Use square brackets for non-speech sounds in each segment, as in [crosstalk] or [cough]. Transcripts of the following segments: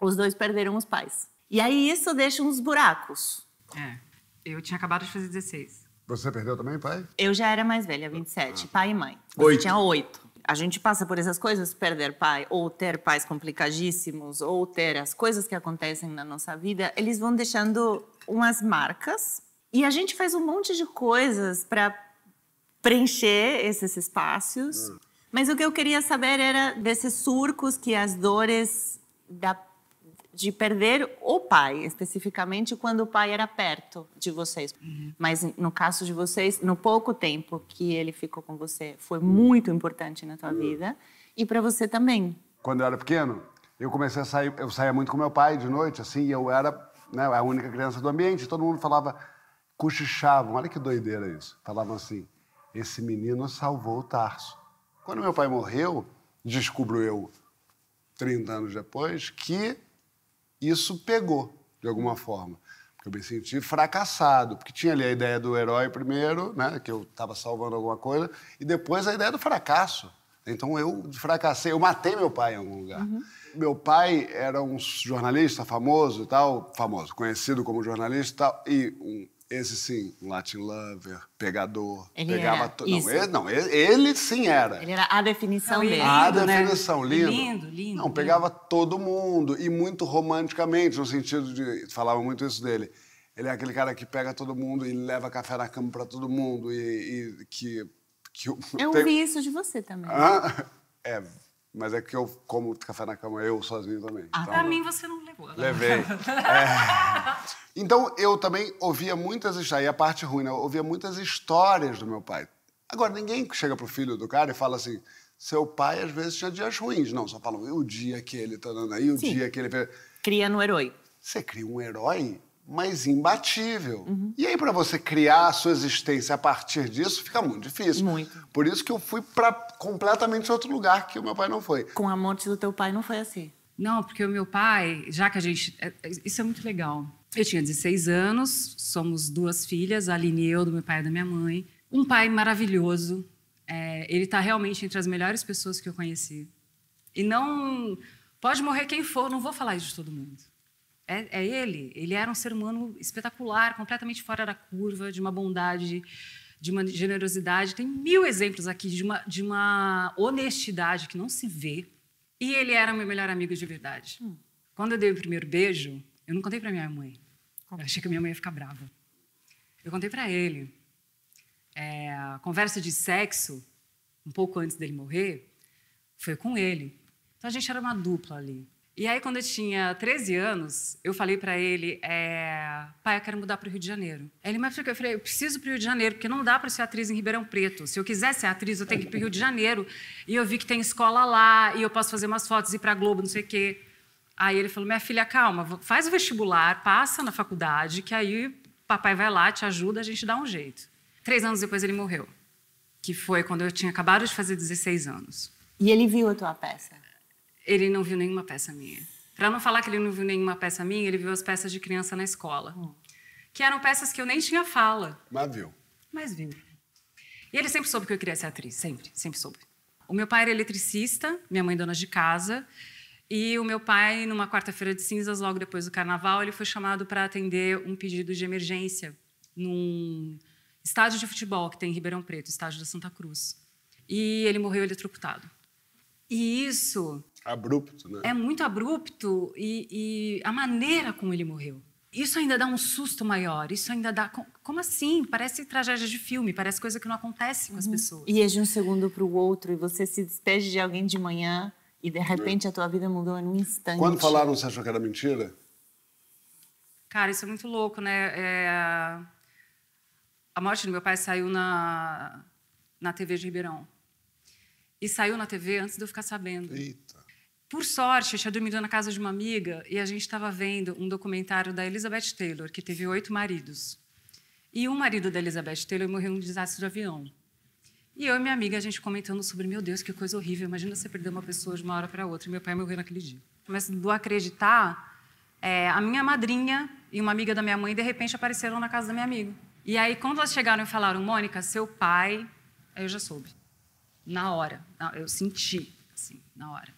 Os dois perderam os pais. E aí isso deixa uns buracos. É. Eu tinha acabado de fazer 16. Você perdeu também, pai? Eu já era mais velha, 27. Ah. Pai e mãe. Você oito. tinha oito. A gente passa por essas coisas, perder pai, ou ter pais complicadíssimos, ou ter as coisas que acontecem na nossa vida, eles vão deixando umas marcas. E a gente faz um monte de coisas para preencher esses espaços. Hum. Mas o que eu queria saber era desses surcos que as dores da de perder o pai, especificamente quando o pai era perto de vocês. Uhum. Mas no caso de vocês, no pouco tempo que ele ficou com você, foi muito importante na tua uhum. vida e para você também. Quando eu era pequeno, eu comecei a sair, eu saía muito com meu pai de noite, assim, e eu era né, a única criança do ambiente, todo mundo falava, cochichavam, olha que doideira isso. Falavam assim: esse menino salvou o Tarso. Quando meu pai morreu, descubro eu, 30 anos depois, que isso pegou, de alguma forma. Porque eu me senti fracassado, porque tinha ali a ideia do herói primeiro, né, que eu estava salvando alguma coisa, e depois a ideia do fracasso. Então eu fracassei, eu matei meu pai em algum lugar. Uhum. Meu pai era um jornalista famoso e tal, famoso, conhecido como jornalista e, tal, e um esse sim, um Latin Lover, pegador, ele pegava to... não, ele, não, ele, ele, sim era. Ele era a definição dele. A lindo, né? definição, né? lindo. Lindo, lindo. Não, pegava todo mundo e muito romanticamente, no sentido de. Falava muito isso dele. Ele é aquele cara que pega todo mundo e leva café na cama para todo mundo e, e que, que. eu ouvi isso de você também. Ah, é. Mas é que eu como café na cama eu sozinho também. Ah, então, pra mim você não levou. Levei. [laughs] É. Então, eu também ouvia muitas histórias, e a parte ruim, né? eu ouvia muitas histórias do meu pai. Agora, ninguém chega pro filho do cara e fala assim, seu pai às vezes tinha dias ruins. Não, só falam, e o dia que ele tá dando aí, o Sim. dia que ele... Cria no herói. Você cria um herói, mas imbatível. Uhum. E aí, para você criar a sua existência a partir disso, fica muito difícil. Muito. Por isso que eu fui para completamente outro lugar que o meu pai não foi. Com a morte do teu pai, não foi assim. Não, porque o meu pai, já que a gente. É, é, isso é muito legal. Eu tinha 16 anos, somos duas filhas, a Aline e eu, do meu pai e da minha mãe. Um pai maravilhoso, é, ele está realmente entre as melhores pessoas que eu conheci. E não. Pode morrer quem for, não vou falar isso de todo mundo. É, é ele. Ele era um ser humano espetacular, completamente fora da curva, de uma bondade de uma generosidade. Tem mil exemplos aqui de uma, de uma honestidade que não se vê. E ele era meu melhor amigo de verdade. Hum. Quando eu dei o primeiro beijo, eu não contei para minha mãe. Eu achei que minha mãe ia ficar brava. Eu contei para ele. É, a conversa de sexo, um pouco antes dele morrer, foi com ele. Então a gente era uma dupla ali. E aí, quando eu tinha 13 anos, eu falei para ele: é, pai, eu quero mudar para o Rio de Janeiro. Ele me falou: eu falei, eu preciso para o Rio de Janeiro, porque não dá para ser atriz em Ribeirão Preto. Se eu quiser ser atriz, eu tenho que ir para o Rio de Janeiro. E eu vi que tem escola lá, e eu posso fazer umas fotos, ir para Globo, não sei o quê. Aí ele falou: Minha filha, calma, faz o vestibular, passa na faculdade, que aí papai vai lá, te ajuda, a gente dá um jeito. Três anos depois ele morreu, que foi quando eu tinha acabado de fazer 16 anos. E ele viu a tua peça? Ele não viu nenhuma peça minha. Para não falar que ele não viu nenhuma peça minha, ele viu as peças de criança na escola, hum. que eram peças que eu nem tinha fala. Mas viu. Mas viu. E ele sempre soube que eu queria ser atriz, sempre, sempre soube. O meu pai era eletricista, minha mãe dona de casa. E o meu pai, numa quarta-feira de cinzas, logo depois do carnaval, ele foi chamado para atender um pedido de emergência num estádio de futebol que tem em Ribeirão Preto, estádio da Santa Cruz. E ele morreu eletrocutado. E isso. Abrupto, né? É muito abrupto e, e a maneira como ele morreu. Isso ainda dá um susto maior. Isso ainda dá. Como assim? Parece tragédia de filme, parece coisa que não acontece com as uhum. pessoas. E é de um segundo para o outro, e você se despede de alguém de manhã e de né? repente a tua vida mudou em um instante. Quando falaram, você achou que era mentira? Cara, isso é muito louco, né? É... A morte do meu pai saiu na, na TV de Ribeirão. E saiu na TV antes de eu ficar sabendo. Eita. Por sorte, eu tinha dormido na casa de uma amiga e a gente estava vendo um documentário da Elizabeth Taylor, que teve oito maridos. E um marido da Elizabeth Taylor morreu num desastre de avião. E eu e minha amiga, a gente comentando sobre, meu Deus, que coisa horrível, imagina você perder uma pessoa de uma hora para outra. E meu pai morreu naquele dia. Mas do acreditar, é, a minha madrinha e uma amiga da minha mãe, de repente, apareceram na casa da minha amiga. E aí, quando elas chegaram e falaram, Mônica, seu pai, aí eu já soube. Na hora. Eu senti, assim, na hora.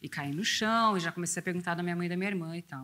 E caí no chão, e já comecei a perguntar da minha mãe e da minha irmã e tal.